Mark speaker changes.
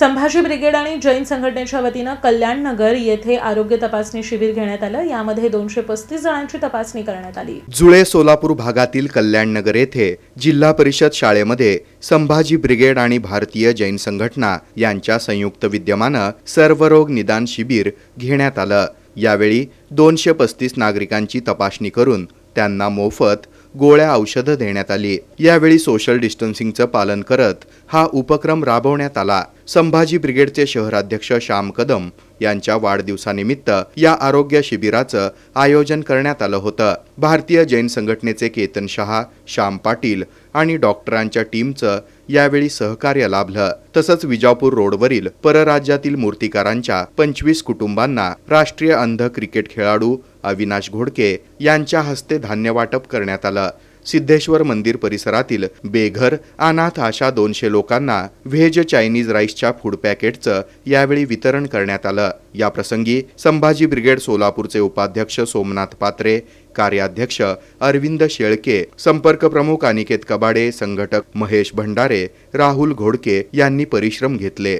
Speaker 1: Sambhaji brigade आणि जैन संघटनेच्या वतीनं कल्याण नगर येथे आरोग्य तपासणी शिबिर घेण्यात आलं यामध्ये दोनशे पस्तीस जणांची तपासणी करण्यात आली
Speaker 2: जुळे सोलापूर भागातील कल्याण नगर येथे जिल्हा परिषद शाळेमध्ये संभाजी ब्रिगेड आणि भारतीय जैन संघटना यांच्या संयुक्त विद्यमानं रोग निदान शिबिर घेण्यात आलं यावेळी दोनशे पस्तीस नागरिकांची तपासणी करून त्यांना मोफत गोळ्या औषधं देण्यात आली यावेळी सोशल डिस्टन्सिंगचं पालन करत हा उपक्रम राबवण्यात आला संभाजी ब्रिगेडचे शहराध्यक्ष श्याम कदम यांच्या वाढदिवसानिमित्त या आरोग्य शिबिराचं आयोजन करण्यात आलं होतं भारतीय जैन संघटनेचे केतन शहा श्याम पाटील आणि डॉक्टरांच्या टीमचं यावेळी सहकार्य लाभलं तसंच विजापूर रोडवरील परराज्यातील मूर्तिकारांच्या पंचवीस कुटुंबांना राष्ट्रीय अंध क्रिकेट खेळाडू अविनाश घोडके यांच्या हस्ते धान्य वाटप करण्यात आलं सिद्धेश्वर मंदिर परिसरातील बेघर अनाथ अशा दोनशे लोकांना व्हेज चायनीज राईसच्या फूड पॅकेटचं यावेळी वितरण करण्यात आलं याप्रसंगी संभाजी ब्रिगेड सोलापूरचे उपाध्यक्ष सोमनाथ पात्रे कार्याध्यक्ष अरविंद शेळके संपर्क प्रमुख अनिकेत कबाडे संघटक महेश भंडारे राहुल घोडके यांनी परिश्रम घेतले